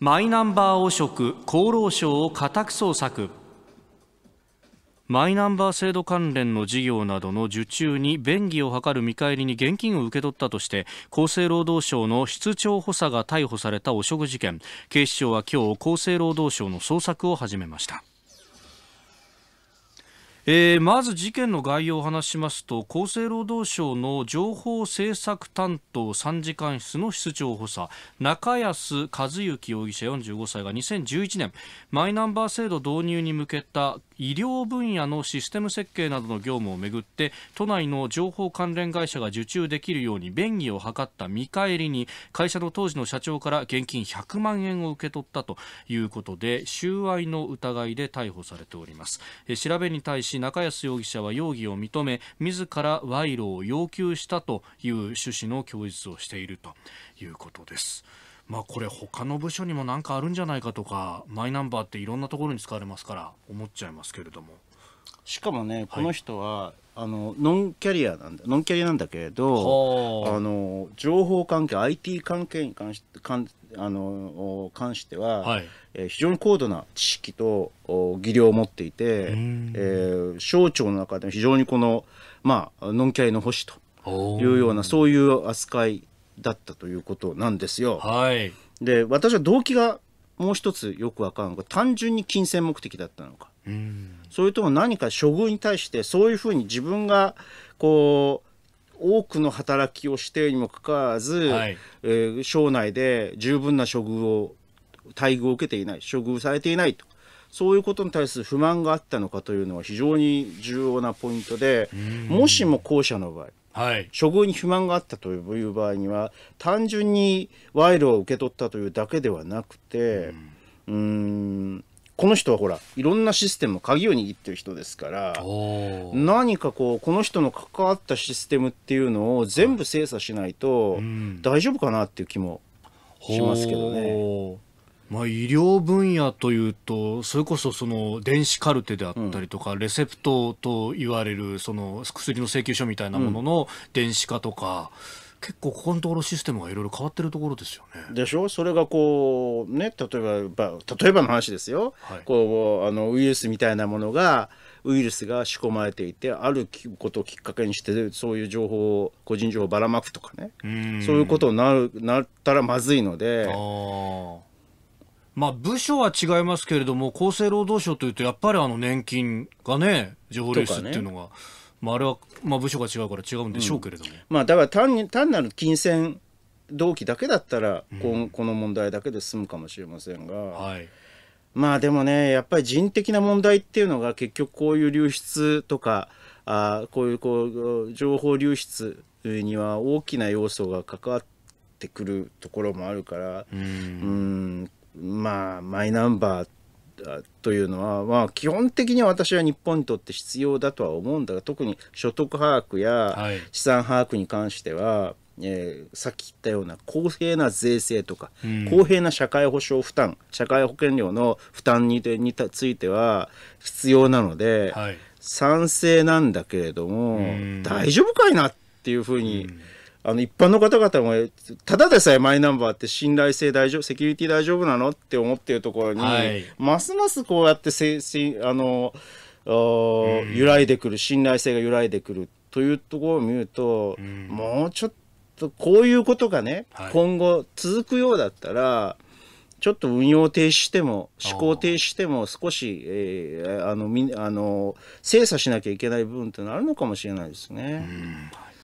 マイナンバー汚職厚労省を家宅捜索マイナンバー制度関連の事業などの受注に便宜を図る見返りに現金を受け取ったとして厚生労働省の室長補佐が逮捕された汚職事件警視庁は今日厚生労働省の捜索を始めました。えー、まず事件の概要を話しますと厚生労働省の情報政策担当参事官室の室長補佐中安和幸容疑者45歳が2011年マイナンバー制度導入に向けた医療分野のシステム設計などの業務をめぐって都内の情報関連会社が受注できるように便宜を図った見返りに会社の当時の社長から現金100万円を受け取ったということで収賄の疑いで逮捕されております調べに対し中安容疑者は容疑を認め自ら賄賂を要求したという趣旨の供述をしているということです。まあこれ他の部署にも何かあるんじゃないかとかマイナンバーっていろんなところに使われますから思っちゃいますけれどもしかもね、はい、この人はあのノンキャリアなんだノンキャリアなんだけれどあの情報関係 IT 関係に関し関あの関しては、はい、えー、非常に高度な知識と技量を持っていて、えー、省庁の中でも非常にこの、まあ、ノンキャリアの保守というようなそういう扱いだったということなんですよ。はい、で私は動機がもう一つよくわかるのが単純に金銭目的だったのか、うん、それとも何か処遇に対してそういうふうに自分がこう多くの働きをしてにもかかわらず、はい、えー、省内で十分な処遇を待遇を受けていない処遇されていないとそういうことに対する不満があったのかというのは非常に重要なポイントでもしも後者の場合はい、処遇に不満があったという場合には単純に賄賂を受け取ったというだけではなくて、うん、ん、この人はほらいろんなシステム鍵を握ってる人ですから何かこうこの人の関わったシステムっていうのを全部精査しないと大丈夫かなっていう気もしますけどね。まあ、医療分野というと、それこそその電子カルテであったりとか、うん、レセプトと言われるその薬の請求書みたいなものの電子化とか、うん、結構、ここのところシステムがいろいろ変わってるところですよね。でしょ、それがこう、ね、例えば例えばの話ですよ、はい、こうあのウイルスみたいなものが、ウイルスが仕込まれていてあることをきっかけにしてそういう情報を個人情報をばらまくとかねそういうことになるなったらまずいのでまあ、部署は違いますけれども、厚生労働省というと、やっぱりあの年金がね、情報流出っていうのが、ね、まあ、あれは、まあ、部署が違うから違うんでしょうけれども。うん、まあ、だから単に単なる金銭動機だけだったら、うん、この問題だけで済むかもしれませんが。はいまあでもねやっぱり人的な問題っていうのが結局こういう流出とかあこういうこう情報流出には大きな要素が関わってくるところもあるからうんマイナンバーというのは、まあ、基本的には私は日本にとって必要だとは思うんだが特に所得把握や資産把握に関しては、はい、えー、さっき言ったような公平な税制とか、うん、公平な社会保障負担社会保険料の負担にについては必要なので、はい、賛成なんだけれども、うん、大丈夫かいなっていうふうに、うんあの一般の方々もただでさえマイナンバーって信頼性大丈夫セキュリティ大丈夫なのって思ってるところに、はい、ますますこうやってせせあの揺らいでくる信頼性が揺らいでくるというところを見ると、うん、もうちょっとこういうことがね、はい、今後続くようだったらちょっと運用停止しても思考停止しても少し、えー、あのみあの精査しなきゃいけない部分ってのあるのかもしれないですね。うん